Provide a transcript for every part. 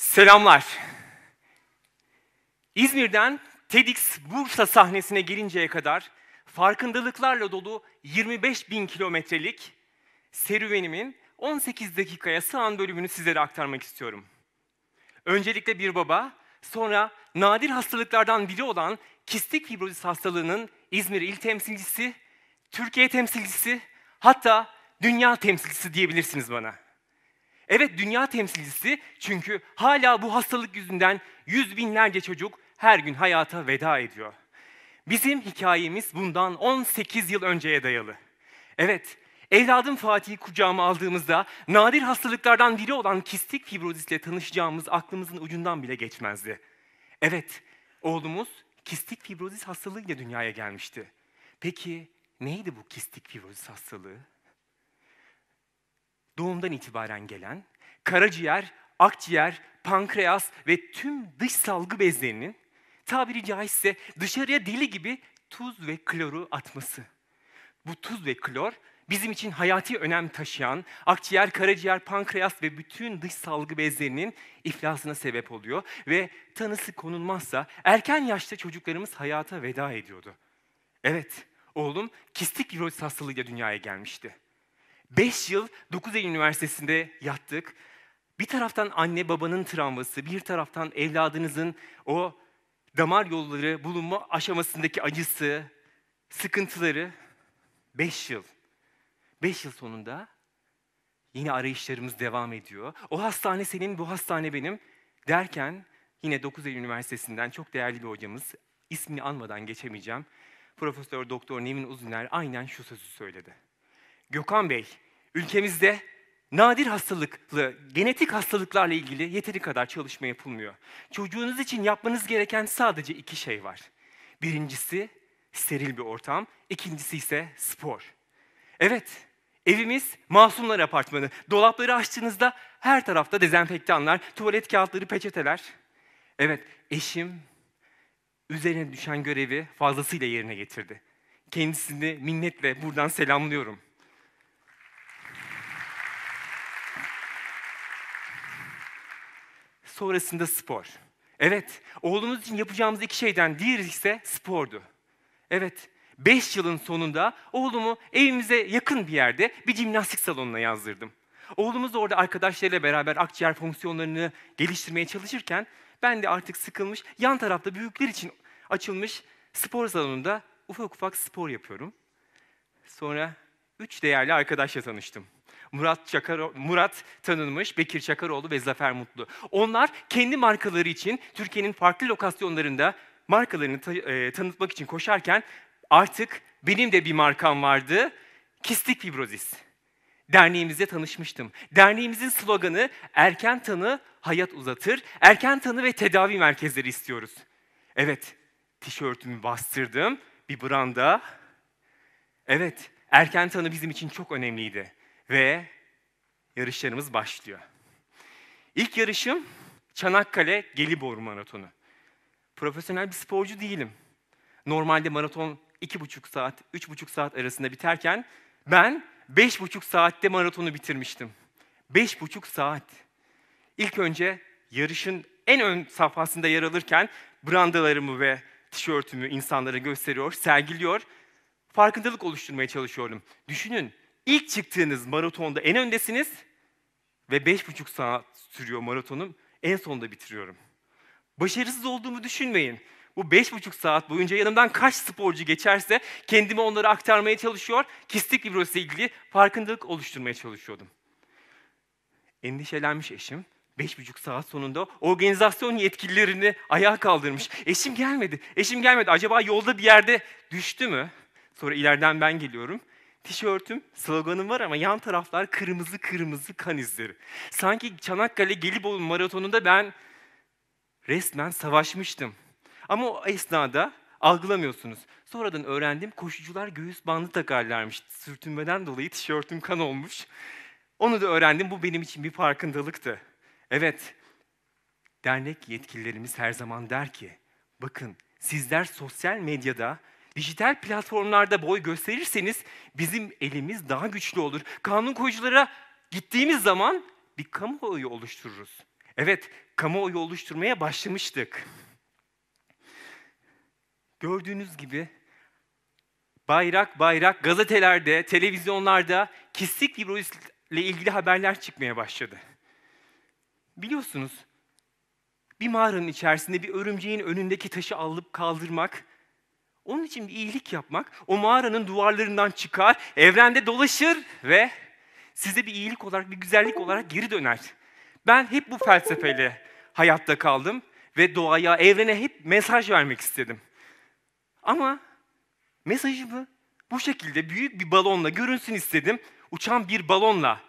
Selamlar. İzmir'den TEDx Bursa sahnesine gelinceye kadar farkındalıklarla dolu 25 bin kilometrelik serüvenimin 18 dakikaya sığan bölümünü sizlere aktarmak istiyorum. Öncelikle bir baba, sonra nadir hastalıklardan biri olan kistik fibrozis hastalığının İzmir il temsilcisi, Türkiye temsilcisi, hatta dünya temsilcisi diyebilirsiniz bana. Evet dünya temsilcisi çünkü hala bu hastalık yüzünden yüz binlerce çocuk her gün hayata veda ediyor. Bizim hikayemiz bundan 18 yıl önceye dayalı. Evet, evladım Fatih'i kucağıma aldığımızda nadir hastalıklardan biri olan kistik fibrozisle tanışacağımız aklımızın ucundan bile geçmezdi. Evet, oğlumuz kistik fibrozis hastalığıyla dünyaya gelmişti. Peki neydi bu kistik fibrozis hastalığı? doğumdan itibaren gelen karaciğer, akciğer, pankreas ve tüm dış salgı bezlerinin tabiri caizse dışarıya deli gibi tuz ve kloru atması. Bu tuz ve klor bizim için hayati önem taşıyan akciğer, karaciğer, pankreas ve bütün dış salgı bezlerinin iflasına sebep oluyor ve tanısı konulmazsa erken yaşta çocuklarımız hayata veda ediyordu. Evet, oğlum kistik viroz hastalığıyla dünyaya gelmişti. 5 yıl 9 Eylül Üniversitesi'nde yattık. Bir taraftan anne babanın travması, bir taraftan evladınızın o damar yolları bulunma aşamasındaki acısı, sıkıntıları 5 yıl. 5 yıl sonunda yine arayışlarımız devam ediyor. O hastane senin, bu hastane benim derken yine 9 Eylül Üniversitesi'nden çok değerli bir hocamız, ismini anmadan geçemeyeceğim. Profesör Doktor Nevin Uzuner aynen şu sözü söyledi. Gökhan Bey, ülkemizde nadir hastalıklı, genetik hastalıklarla ilgili yeteri kadar çalışma yapılmıyor. Çocuğunuz için yapmanız gereken sadece iki şey var. Birincisi steril bir ortam, ikincisi ise spor. Evet, evimiz masumlar apartmanı. Dolapları açtığınızda her tarafta dezenfektanlar, tuvalet kağıtları, peçeteler. Evet, eşim üzerine düşen görevi fazlasıyla yerine getirdi. Kendisini minnetle buradan selamlıyorum.'' sonrasında spor. Evet, oğlumuz için yapacağımız iki şeyden diğeri ise spordu. Evet, beş yılın sonunda oğlumu evimize yakın bir yerde bir jimnastik salonuna yazdırdım. Oğlumuz orada arkadaşlarıyla beraber akciğer fonksiyonlarını geliştirmeye çalışırken ben de artık sıkılmış, yan tarafta büyükler için açılmış spor salonunda ufak ufak spor yapıyorum. Sonra üç değerli arkadaşla tanıştım. Murat, Çakar, Murat Tanınmış, Bekir Çakaroğlu ve Zafer Mutlu. Onlar kendi markaları için Türkiye'nin farklı lokasyonlarında markalarını ta, e, tanıtmak için koşarken artık benim de bir markam vardı. Kistik fibrozis. Derneğimizle tanışmıştım. Derneğimizin sloganı erken tanı hayat uzatır. Erken tanı ve tedavi merkezleri istiyoruz. Evet, tişörtümü bastırdım bir branda. Evet, erken tanı bizim için çok önemliydi ve yarışlarımız başlıyor. İlk yarışım Çanakkale Gelibolu Maratonu. Profesyonel bir sporcu değilim. Normalde maraton iki buçuk saat, üç buçuk saat arasında biterken ben beş buçuk saatte maratonu bitirmiştim. Beş buçuk saat. İlk önce yarışın en ön safhasında yer alırken brandalarımı ve tişörtümü insanlara gösteriyor, sergiliyor. Farkındalık oluşturmaya çalışıyorum. Düşünün İlk çıktığınız maratonda en öndesiniz ve beş buçuk saat sürüyor maratonum. En sonda bitiriyorum. Başarısız olduğumu düşünmeyin. Bu beş buçuk saat boyunca yanımdan kaç sporcu geçerse kendimi onlara aktarmaya çalışıyor. Kistik fibrosi ile ilgili farkındalık oluşturmaya çalışıyordum. Endişelenmiş eşim beş buçuk saat sonunda organizasyon yetkililerini ayağa kaldırmış. Eşim gelmedi, eşim gelmedi. Acaba yolda bir yerde düştü mü? Sonra ileriden ben geliyorum. Tişörtüm, sloganım var ama yan taraflar kırmızı kırmızı kan izleri. Sanki Çanakkale Gelibolu maratonunda ben resmen savaşmıştım. Ama o esnada algılamıyorsunuz. Sonradan öğrendim koşucular göğüs bandı takarlarmış. Sürtünmeden dolayı tişörtüm kan olmuş. Onu da öğrendim. Bu benim için bir farkındalıktı. Evet, dernek yetkililerimiz her zaman der ki, bakın sizler sosyal medyada dijital platformlarda boy gösterirseniz bizim elimiz daha güçlü olur. Kanun koyuculara gittiğimiz zaman bir kamuoyu oluştururuz. Evet, kamuoyu oluşturmaya başlamıştık. Gördüğünüz gibi bayrak bayrak gazetelerde, televizyonlarda kistik fibrozisle ilgili haberler çıkmaya başladı. Biliyorsunuz bir mağaranın içerisinde bir örümceğin önündeki taşı alıp kaldırmak onun için bir iyilik yapmak o mağaranın duvarlarından çıkar, evrende dolaşır ve size bir iyilik olarak, bir güzellik olarak geri döner. Ben hep bu felsefeyle hayatta kaldım ve doğaya, evrene hep mesaj vermek istedim. Ama mesajımı bu şekilde büyük bir balonla görünsün istedim. Uçan bir balonla.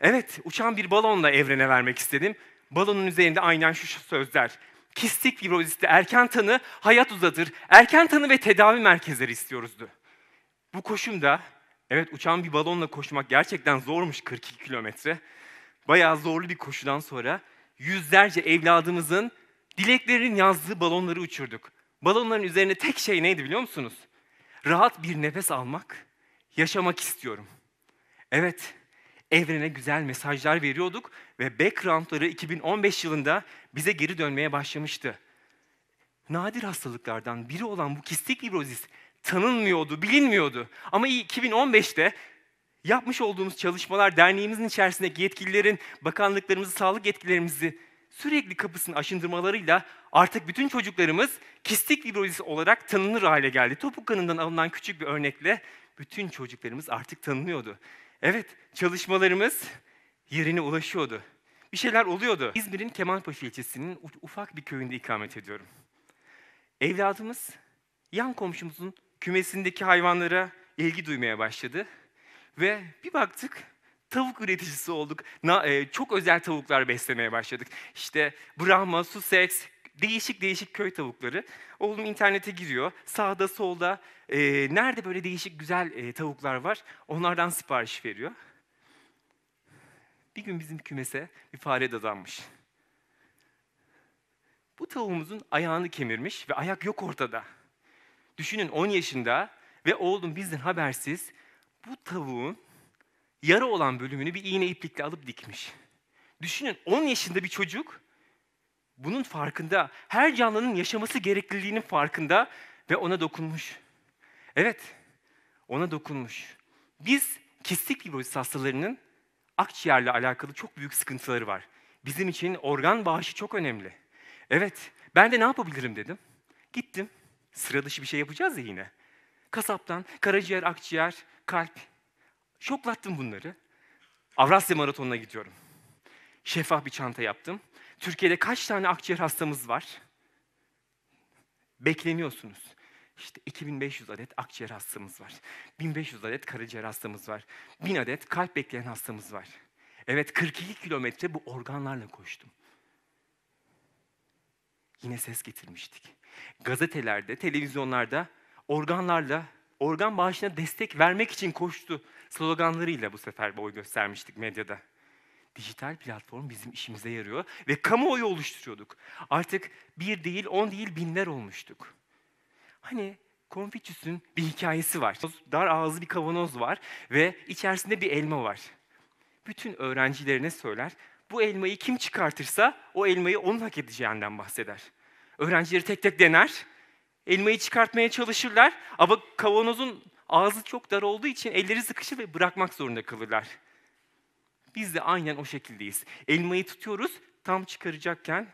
Evet, uçan bir balonla evrene vermek istedim. Balonun üzerinde aynen şu sözler. Kistik fibroziste erken tanı hayat uzadır. Erken tanı ve tedavi merkezleri istiyoruzdu. Bu koşumda evet uçan bir balonla koşmak gerçekten zormuş 42 kilometre. Bayağı zorlu bir koşudan sonra yüzlerce evladımızın dileklerinin yazdığı balonları uçurduk. Balonların üzerine tek şey neydi biliyor musunuz? Rahat bir nefes almak, yaşamak istiyorum. Evet, evrene güzel mesajlar veriyorduk ve backgroundları 2015 yılında bize geri dönmeye başlamıştı. Nadir hastalıklardan biri olan bu kistik fibrozis tanınmıyordu, bilinmiyordu. Ama 2015'te yapmış olduğumuz çalışmalar derneğimizin içerisindeki yetkililerin, bakanlıklarımızı, sağlık yetkililerimizi sürekli kapısını aşındırmalarıyla artık bütün çocuklarımız kistik fibrozis olarak tanınır hale geldi. Topuk kanından alınan küçük bir örnekle bütün çocuklarımız artık tanınıyordu. Evet, çalışmalarımız yerine ulaşıyordu. Bir şeyler oluyordu. İzmir'in Kemalpaşa ilçesinin ufak bir köyünde ikamet ediyorum. Evladımız yan komşumuzun kümesindeki hayvanlara ilgi duymaya başladı. Ve bir baktık tavuk üreticisi olduk. Na, e, çok özel tavuklar beslemeye başladık. İşte Brahma, Sussex, değişik değişik köy tavukları. Oğlum internete giriyor. Sağda solda e, nerede böyle değişik güzel e, tavuklar var onlardan sipariş veriyor. Bir gün bizim kümese bir fare dadanmış. Bu tavuğumuzun ayağını kemirmiş ve ayak yok ortada. Düşünün 10 yaşında ve oğlum bizden habersiz bu tavuğun yara olan bölümünü bir iğne iplikle alıp dikmiş. Düşünün 10 yaşında bir çocuk bunun farkında, her canlının yaşaması gerekliliğinin farkında ve ona dokunmuş. Evet, ona dokunmuş. Biz kistik fibrosis hastalarının akciğerle alakalı çok büyük sıkıntıları var. Bizim için organ bağışı çok önemli. Evet, ben de ne yapabilirim dedim. Gittim, sıra dışı bir şey yapacağız ya yine. Kasaptan, karaciğer, akciğer, kalp. Şoklattım bunları. Avrasya Maratonu'na gidiyorum. Şeffaf bir çanta yaptım. Türkiye'de kaç tane akciğer hastamız var? Bekleniyorsunuz. İşte 2500 adet akciğer hastamız var. 1500 adet karaciğer hastamız var. 1000 adet kalp bekleyen hastamız var. Evet 42 kilometre bu organlarla koştum. Yine ses getirmiştik. Gazetelerde, televizyonlarda organlarla organ bağışına destek vermek için koştu sloganlarıyla bu sefer boy göstermiştik medyada dijital platform bizim işimize yarıyor ve kamuoyu oluşturuyorduk. Artık bir değil, on değil binler olmuştuk. Hani Konfüçyüs'ün bir hikayesi var. Dar ağzı bir kavanoz var ve içerisinde bir elma var. Bütün öğrencilerine söyler, bu elmayı kim çıkartırsa o elmayı onun hak edeceğinden bahseder. Öğrencileri tek tek dener, elmayı çıkartmaya çalışırlar ama kavanozun ağzı çok dar olduğu için elleri sıkışır ve bırakmak zorunda kalırlar. Biz de aynen o şekildeyiz. Elmayı tutuyoruz, tam çıkaracakken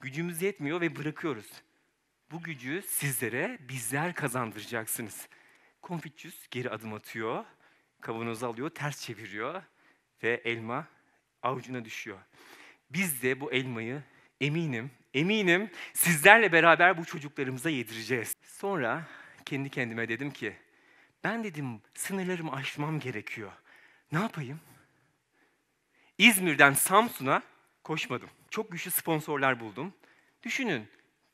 gücümüz yetmiyor ve bırakıyoruz. Bu gücü sizlere bizler kazandıracaksınız. Konfüçyüs geri adım atıyor, kavanozu alıyor, ters çeviriyor ve elma avucuna düşüyor. Biz de bu elmayı eminim, eminim sizlerle beraber bu çocuklarımıza yedireceğiz. Sonra kendi kendime dedim ki, ben dedim sınırlarımı aşmam gerekiyor. Ne yapayım? İzmir'den Samsun'a koşmadım. Çok güçlü sponsorlar buldum. Düşünün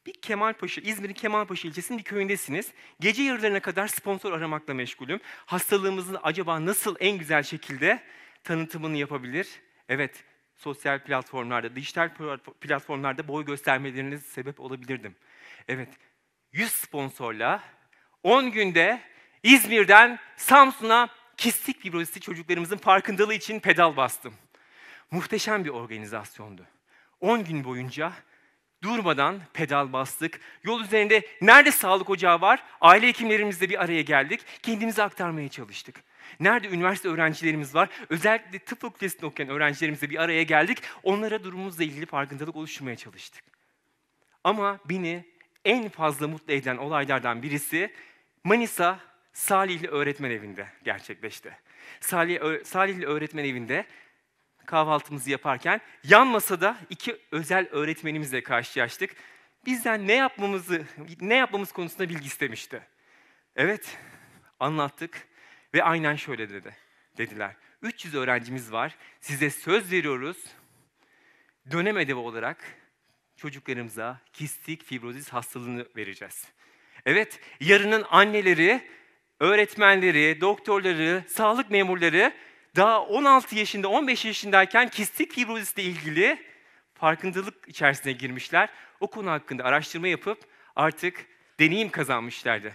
bir Kemalpaşa, İzmir'in Kemalpaşa ilçesinin bir köyündesiniz. Gece yarılarına kadar sponsor aramakla meşgulüm. Hastalığımızın acaba nasıl en güzel şekilde tanıtımını yapabilir? Evet, sosyal platformlarda, dijital platformlarda boy göstermeleriniz sebep olabilirdim. Evet, 100 sponsorla 10 günde İzmir'den Samsun'a kistik fibrozisi çocuklarımızın farkındalığı için pedal bastım. Muhteşem bir organizasyondu. 10 gün boyunca durmadan pedal bastık. Yol üzerinde nerede sağlık ocağı var? Aile hekimlerimizle bir araya geldik. Kendimizi aktarmaya çalıştık. Nerede üniversite öğrencilerimiz var? Özellikle tıp fakültesinde okuyan öğrencilerimizle bir araya geldik. Onlara durumumuzla ilgili farkındalık oluşturmaya çalıştık. Ama beni en fazla mutlu eden olaylardan birisi Manisa Salihli Öğretmen Evi'nde gerçekleşti. Salih, Salihli Öğretmen Evi'nde kahvaltımızı yaparken yan masada iki özel öğretmenimizle karşılaştık. Bizden ne yapmamızı ne yapmamız konusunda bilgi istemişti. Evet, anlattık ve aynen şöyle dedi. Dediler. 300 öğrencimiz var. Size söz veriyoruz. Dönem ödevi olarak çocuklarımıza kistik fibrozis hastalığını vereceğiz. Evet, yarının anneleri, öğretmenleri, doktorları, sağlık memurları daha 16 yaşında, 15 yaşındayken kistik fibrozisle ilgili farkındalık içerisine girmişler. O konu hakkında araştırma yapıp artık deneyim kazanmışlardı.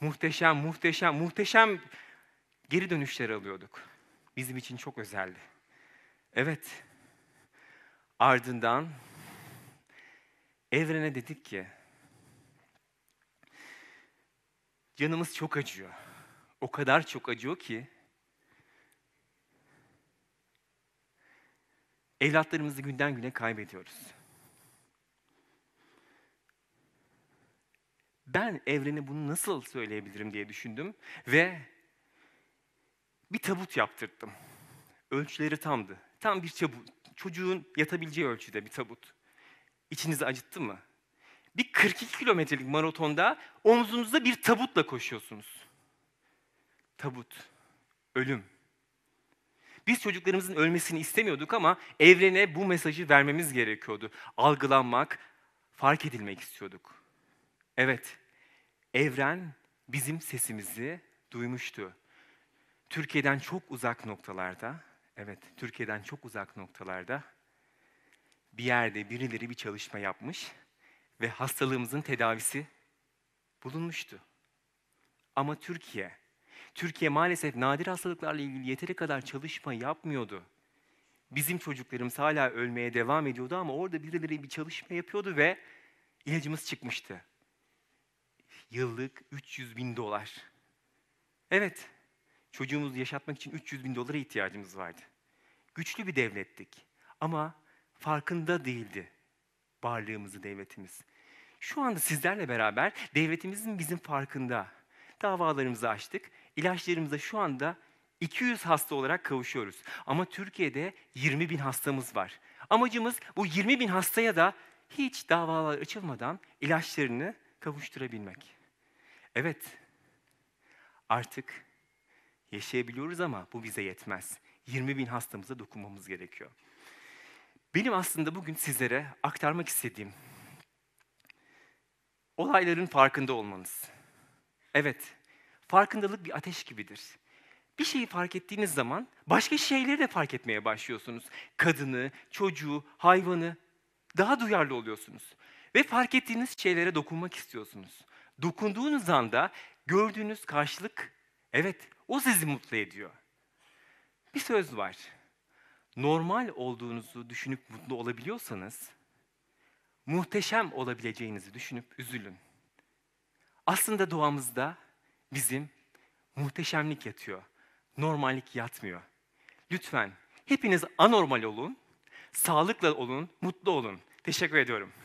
Muhteşem, muhteşem, muhteşem geri dönüşler alıyorduk. Bizim için çok özeldi. Evet. Ardından evrene dedik ki canımız çok acıyor. O kadar çok acıyor ki Evlatlarımızı günden güne kaybediyoruz. Ben evreni bunu nasıl söyleyebilirim diye düşündüm ve bir tabut yaptırdım. Ölçüleri tamdı. Tam bir tabut. çocuğun yatabileceği ölçüde bir tabut. İçinizi acıttı mı? Bir 42 kilometrelik maratonda omzunuzda bir tabutla koşuyorsunuz. Tabut, ölüm. Biz çocuklarımızın ölmesini istemiyorduk ama evrene bu mesajı vermemiz gerekiyordu. Algılanmak, fark edilmek istiyorduk. Evet, evren bizim sesimizi duymuştu. Türkiye'den çok uzak noktalarda, evet Türkiye'den çok uzak noktalarda bir yerde birileri bir çalışma yapmış ve hastalığımızın tedavisi bulunmuştu. Ama Türkiye Türkiye maalesef nadir hastalıklarla ilgili yeteri kadar çalışma yapmıyordu. Bizim çocuklarımız hala ölmeye devam ediyordu ama orada birileri bir çalışma yapıyordu ve ilacımız çıkmıştı. Yıllık 300 bin dolar. Evet, çocuğumuzu yaşatmak için 300 bin dolara ihtiyacımız vardı. Güçlü bir devlettik ama farkında değildi varlığımızı devletimiz. Şu anda sizlerle beraber devletimizin bizim farkında. Davalarımızı açtık ilaçlarımıza şu anda 200 hasta olarak kavuşuyoruz. Ama Türkiye'de 20 bin hastamız var. Amacımız bu 20 bin hastaya da hiç davalar açılmadan ilaçlarını kavuşturabilmek. Evet, artık yaşayabiliyoruz ama bu bize yetmez. 20 bin hastamıza dokunmamız gerekiyor. Benim aslında bugün sizlere aktarmak istediğim olayların farkında olmanız. Evet, farkındalık bir ateş gibidir. Bir şeyi fark ettiğiniz zaman başka şeyleri de fark etmeye başlıyorsunuz. Kadını, çocuğu, hayvanı daha duyarlı oluyorsunuz. Ve fark ettiğiniz şeylere dokunmak istiyorsunuz. Dokunduğunuz anda gördüğünüz karşılık, evet o sizi mutlu ediyor. Bir söz var. Normal olduğunuzu düşünüp mutlu olabiliyorsanız, muhteşem olabileceğinizi düşünüp üzülün. Aslında doğamızda bizim muhteşemlik yatıyor. Normallik yatmıyor. Lütfen hepiniz anormal olun, sağlıklı olun, mutlu olun. Teşekkür ediyorum.